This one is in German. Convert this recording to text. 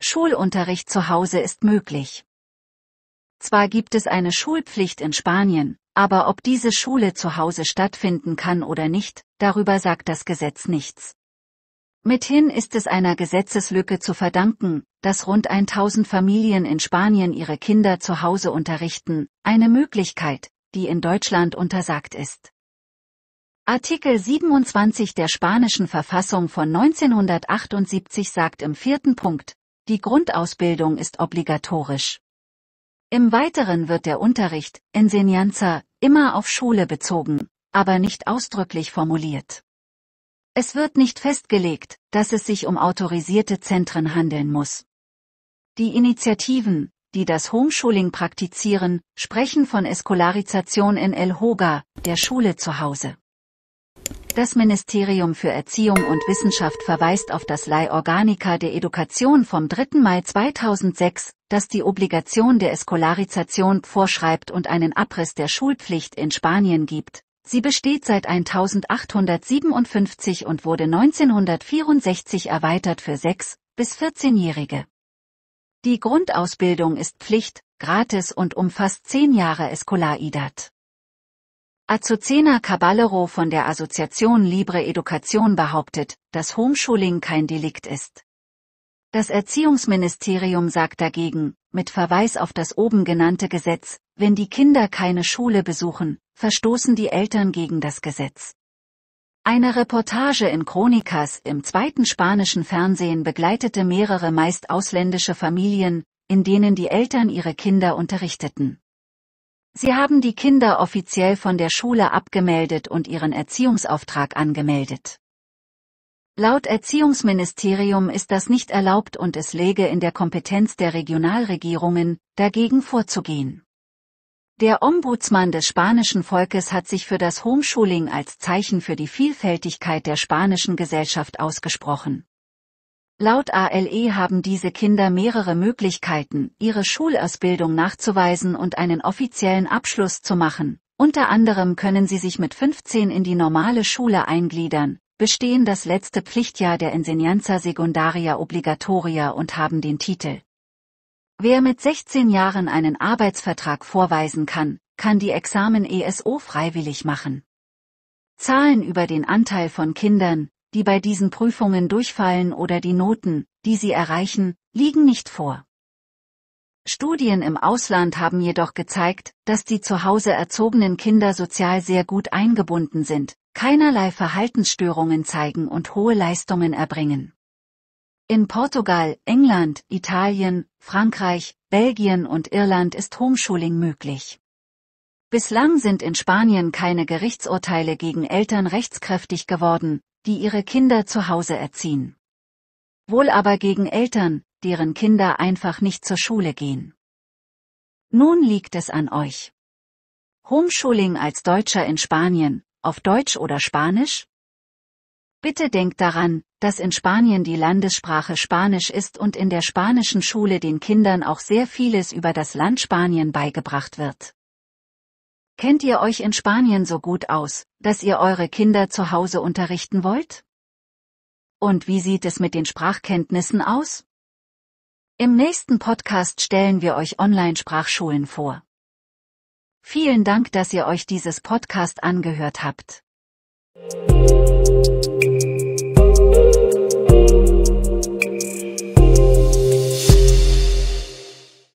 Schulunterricht zu Hause ist möglich. Zwar gibt es eine Schulpflicht in Spanien, aber ob diese Schule zu Hause stattfinden kann oder nicht, darüber sagt das Gesetz nichts. Mithin ist es einer Gesetzeslücke zu verdanken, dass rund 1000 Familien in Spanien ihre Kinder zu Hause unterrichten, eine Möglichkeit, die in Deutschland untersagt ist. Artikel 27 der spanischen Verfassung von 1978 sagt im vierten Punkt, die Grundausbildung ist obligatorisch. Im Weiteren wird der Unterricht, Enseñanza, immer auf Schule bezogen, aber nicht ausdrücklich formuliert. Es wird nicht festgelegt, dass es sich um autorisierte Zentren handeln muss. Die Initiativen, die das Homeschooling praktizieren, sprechen von Eskolarisation in El Hogar, der Schule zu Hause. Das Ministerium für Erziehung und Wissenschaft verweist auf das Lei Organica der Education vom 3. Mai 2006, das die Obligation der Eskolarisation vorschreibt und einen Abriss der Schulpflicht in Spanien gibt. Sie besteht seit 1857 und wurde 1964 erweitert für 6- bis 14-Jährige. Die Grundausbildung ist Pflicht, gratis und umfasst zehn Jahre Escolaridad. Azucena Caballero von der Assoziation Libre Education behauptet, dass Homeschooling kein Delikt ist. Das Erziehungsministerium sagt dagegen, mit Verweis auf das oben genannte Gesetz, wenn die Kinder keine Schule besuchen, verstoßen die Eltern gegen das Gesetz. Eine Reportage in Crónicas im zweiten spanischen Fernsehen begleitete mehrere meist ausländische Familien, in denen die Eltern ihre Kinder unterrichteten. Sie haben die Kinder offiziell von der Schule abgemeldet und ihren Erziehungsauftrag angemeldet. Laut Erziehungsministerium ist das nicht erlaubt und es läge in der Kompetenz der Regionalregierungen, dagegen vorzugehen. Der Ombudsmann des spanischen Volkes hat sich für das Homeschooling als Zeichen für die Vielfältigkeit der spanischen Gesellschaft ausgesprochen. Laut ALE haben diese Kinder mehrere Möglichkeiten, ihre Schulausbildung nachzuweisen und einen offiziellen Abschluss zu machen. Unter anderem können sie sich mit 15 in die normale Schule eingliedern, bestehen das letzte Pflichtjahr der Enseñanza Secundaria Obligatoria und haben den Titel Wer mit 16 Jahren einen Arbeitsvertrag vorweisen kann, kann die Examen ESO freiwillig machen. Zahlen über den Anteil von Kindern, die bei diesen Prüfungen durchfallen oder die Noten, die sie erreichen, liegen nicht vor. Studien im Ausland haben jedoch gezeigt, dass die zu Hause erzogenen Kinder sozial sehr gut eingebunden sind, keinerlei Verhaltensstörungen zeigen und hohe Leistungen erbringen. In Portugal, England, Italien, Frankreich, Belgien und Irland ist Homeschooling möglich. Bislang sind in Spanien keine Gerichtsurteile gegen Eltern rechtskräftig geworden, die ihre Kinder zu Hause erziehen. Wohl aber gegen Eltern, deren Kinder einfach nicht zur Schule gehen. Nun liegt es an euch. Homeschooling als Deutscher in Spanien, auf Deutsch oder Spanisch? Bitte denkt daran, dass in Spanien die Landessprache Spanisch ist und in der spanischen Schule den Kindern auch sehr vieles über das Land Spanien beigebracht wird. Kennt ihr euch in Spanien so gut aus, dass ihr eure Kinder zu Hause unterrichten wollt? Und wie sieht es mit den Sprachkenntnissen aus? Im nächsten Podcast stellen wir euch Online-Sprachschulen vor. Vielen Dank, dass ihr euch dieses Podcast angehört habt.